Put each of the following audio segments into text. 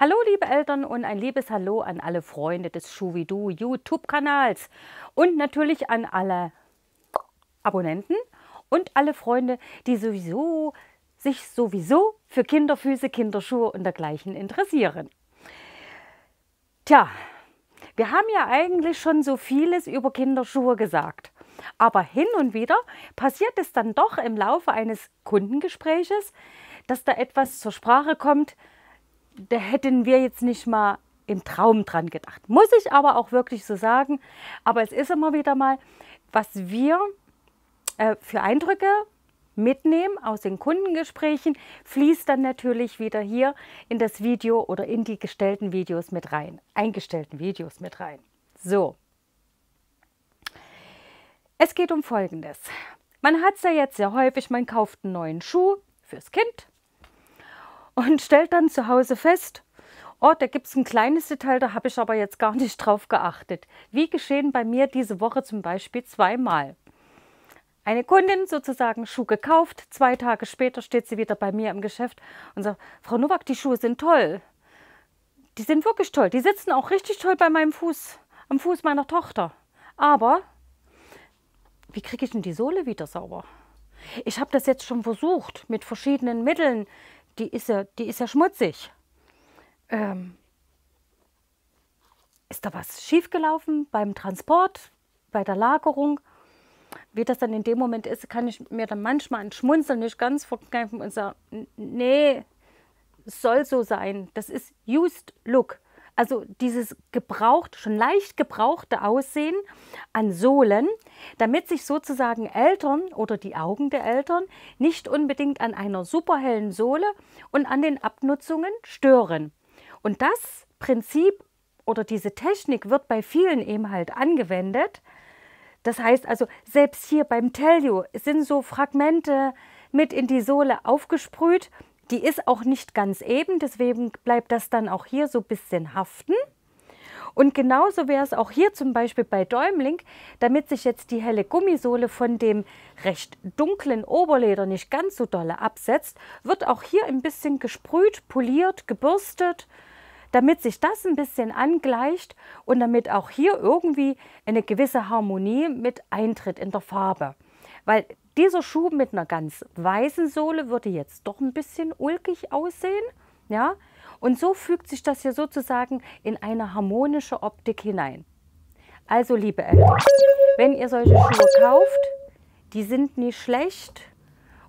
Hallo, liebe Eltern und ein liebes Hallo an alle Freunde des Schuvidu YouTube-Kanals und natürlich an alle Abonnenten und alle Freunde, die sowieso sich sowieso für Kinderfüße, Kinderschuhe und dergleichen interessieren. Tja, wir haben ja eigentlich schon so vieles über Kinderschuhe gesagt. Aber hin und wieder passiert es dann doch im Laufe eines Kundengespräches, dass da etwas zur Sprache kommt, da hätten wir jetzt nicht mal im Traum dran gedacht. Muss ich aber auch wirklich so sagen. Aber es ist immer wieder mal, was wir äh, für Eindrücke mitnehmen aus den Kundengesprächen, fließt dann natürlich wieder hier in das Video oder in die gestellten Videos mit rein, eingestellten Videos mit rein. So. Es geht um Folgendes. Man hat es ja jetzt sehr häufig, man kauft einen neuen Schuh fürs Kind und stellt dann zu Hause fest, oh, da gibt es ein kleines Detail, da habe ich aber jetzt gar nicht drauf geachtet. Wie geschehen bei mir diese Woche zum Beispiel zweimal. Eine Kundin sozusagen Schuh gekauft, zwei Tage später steht sie wieder bei mir im Geschäft und sagt, Frau Nowak, die Schuhe sind toll. Die sind wirklich toll, die sitzen auch richtig toll bei meinem Fuß, am Fuß meiner Tochter. Aber wie kriege ich denn die Sohle wieder sauber? Ich habe das jetzt schon versucht mit verschiedenen Mitteln die ist ja, die ist ja schmutzig. Ähm, ist da was schiefgelaufen beim Transport, bei der Lagerung? Wie das dann in dem Moment ist, kann ich mir dann manchmal ein Schmunzeln nicht ganz verkneifen und sagen, nee, soll so sein. Das ist used look also dieses gebraucht, schon leicht gebrauchte Aussehen an Sohlen, damit sich sozusagen Eltern oder die Augen der Eltern nicht unbedingt an einer superhellen Sohle und an den Abnutzungen stören. Und das Prinzip oder diese Technik wird bei vielen eben halt angewendet. Das heißt also, selbst hier beim Tellio sind so Fragmente mit in die Sohle aufgesprüht die ist auch nicht ganz eben, deswegen bleibt das dann auch hier so ein bisschen haften. Und genauso wäre es auch hier zum Beispiel bei Däumling, damit sich jetzt die helle Gummisohle von dem recht dunklen Oberleder nicht ganz so dolle absetzt, wird auch hier ein bisschen gesprüht, poliert, gebürstet, damit sich das ein bisschen angleicht und damit auch hier irgendwie eine gewisse Harmonie mit eintritt in der Farbe. Weil dieser Schuh mit einer ganz weißen Sohle würde jetzt doch ein bisschen ulkig aussehen. Ja? Und so fügt sich das hier sozusagen in eine harmonische Optik hinein. Also liebe Eltern, wenn ihr solche Schuhe kauft, die sind nicht schlecht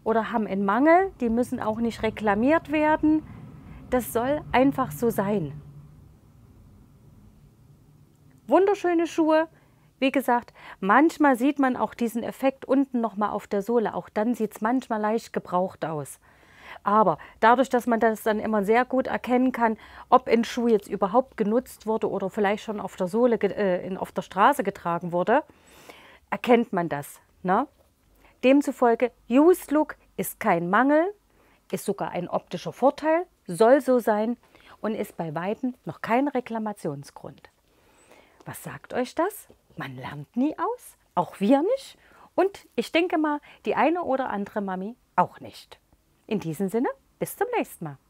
oder haben einen Mangel, die müssen auch nicht reklamiert werden. Das soll einfach so sein. Wunderschöne Schuhe, wie gesagt, manchmal sieht man auch diesen Effekt unten nochmal auf der Sohle. Auch dann sieht es manchmal leicht gebraucht aus. Aber dadurch, dass man das dann immer sehr gut erkennen kann, ob ein Schuh jetzt überhaupt genutzt wurde oder vielleicht schon auf der Sohle, äh, auf der Straße getragen wurde, erkennt man das. Ne? Demzufolge, Used Look ist kein Mangel, ist sogar ein optischer Vorteil, soll so sein und ist bei Weitem noch kein Reklamationsgrund. Was sagt euch das? man lernt nie aus, auch wir nicht. Und ich denke mal, die eine oder andere Mami auch nicht. In diesem Sinne, bis zum nächsten Mal.